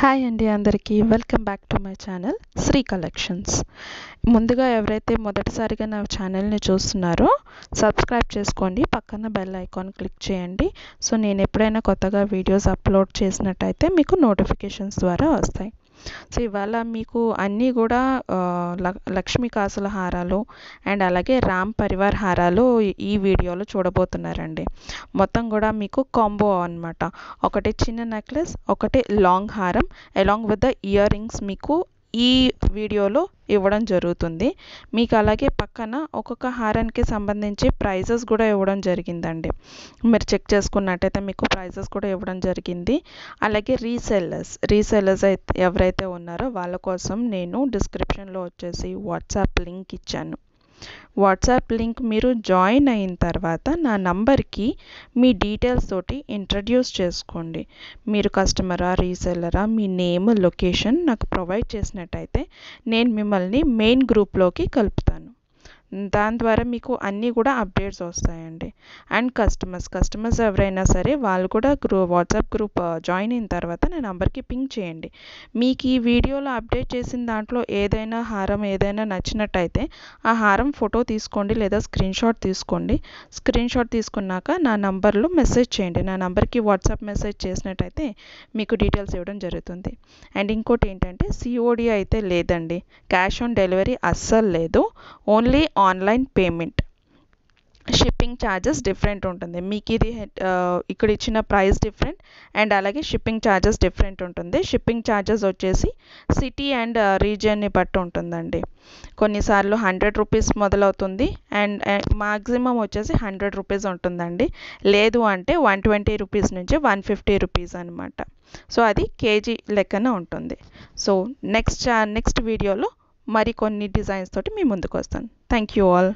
hi అండి అందరికీ welcome back to my channel Sri collections ముందుగా ఎవరైతే మొదటిసారిగా నా ఛానల్ని చూస్తున్నారో సబ్స్క్రైబ్ చేసుకోండి పక్కన బెల్ ఐకాన్ క్లిక్ చేయండి సో నేను ఎప్పుడైనా కొత్తగా వీడియోస్ అప్లోడ్ చేసినట్టయితే మీకు నోటిఫికేషన్స్ ద్వారా వస్తాయి సో ఇవాళ మీకు అన్నీ కూడా లక్ష్మీ కాసుల హారాలు అండ్ అలాగే రామ్ పరివార్ హారాలు ఈ వీడియోలో చూడబోతున్నారండి మొత్తం కూడా మీకు కాంబో అనమాట ఒకటి చిన్న నెక్లెస్ ఒకటి లాంగ్ హారం along with the earrings మీకు ఈ వీడియోలో ఇవ్వడం జరుగుతుంది మీకు అలాగే పక్కన ఒక్కొక్క హారానికి సంబంధించి ప్రైజెస్ కూడా ఇవ్వడం జరిగిందండి మీరు చెక్ చేసుకున్నట్టయితే మీకు ప్రైజెస్ కూడా ఇవ్వడం జరిగింది అలాగే రీసెల్లర్స్ రీసెల్లర్స్ అయితే ఎవరైతే ఉన్నారో వాళ్ళ కోసం నేను డిస్క్రిప్షన్లో వచ్చేసి వాట్సాప్ లింక్ ఇచ్చాను వాట్సాప్ లింక్ మీరు జాయిన్ అయిన తర్వాత నా నంబర్కి మీ డీటెయిల్స్ తోటి ఇంట్రడ్యూస్ చేసుకోండి మీరు కస్టమరా రీసెల్లరా మీ నేమ్ లొకేషన్ నాకు ప్రొవైడ్ చేసినట్టయితే నేను మిమ్మల్ని మెయిన్ గ్రూప్లోకి కలుపుతాను దాని ద్వారా మీకు అన్నీ కూడా అప్డేట్స్ వస్తాయండి అండ్ కస్టమర్స్ కస్టమర్స్ ఎవరైనా సరే వాళ్ళు కూడా గ్రూ వాట్సాప్ గ్రూప్ జాయిన్ అయిన తర్వాత నా నెంబర్కి పింక్ చేయండి మీకు ఈ వీడియోలో అప్డేట్ చేసిన దాంట్లో ఏదైనా హారం ఏదైనా నచ్చినట్టయితే ఆ హారం ఫోటో తీసుకోండి లేదా స్క్రీన్ షాట్ తీసుకోండి స్క్రీన్ షాట్ తీసుకున్నాక నా నంబర్లో మెసేజ్ చేయండి నా నంబర్కి వాట్సాప్ మెసేజ్ చేసినట్టయితే మీకు డీటెయిల్స్ ఇవ్వడం జరుగుతుంది అండ్ ఇంకోటి ఏంటంటే సిఓడి అయితే లేదండి క్యాష్ ఆన్ డెలివరీ అస్సలు లేదు only online payment shipping charges different ఉంటుంది మీకు ఇది ఇక్కడ ఇచ్చిన ప్రైస్ డిఫరెంట్ అండ్ అలాగే షిప్పింగ్ ఛార్జెస్ డిఫరెంట్ ఉంటుంది షిప్పింగ్ ఛార్జెస్ వచ్చేసి సిటీ అండ్ రీజియన్ని బట్టి ఉంటుందండి కొన్నిసార్లు హండ్రెడ్ రూపీస్ మొదలవుతుంది అండ్ మాక్సిమం వచ్చేసి హండ్రెడ్ రూపీస్ ఉంటుందండి లేదు అంటే వన్ ట్వంటీ రూపీస్ నుంచి వన్ ఫిఫ్టీ రూపీస్ అనమాట సో అది కేజీ లెక్కన ఉంటుంది సో నెక్స్ట్ నెక్స్ట్ వీడియోలో మరికొన్ని డిజైన్స్ తోటి మీ ముందుకు వస్తాను థ్యాంక్ యూ ఆల్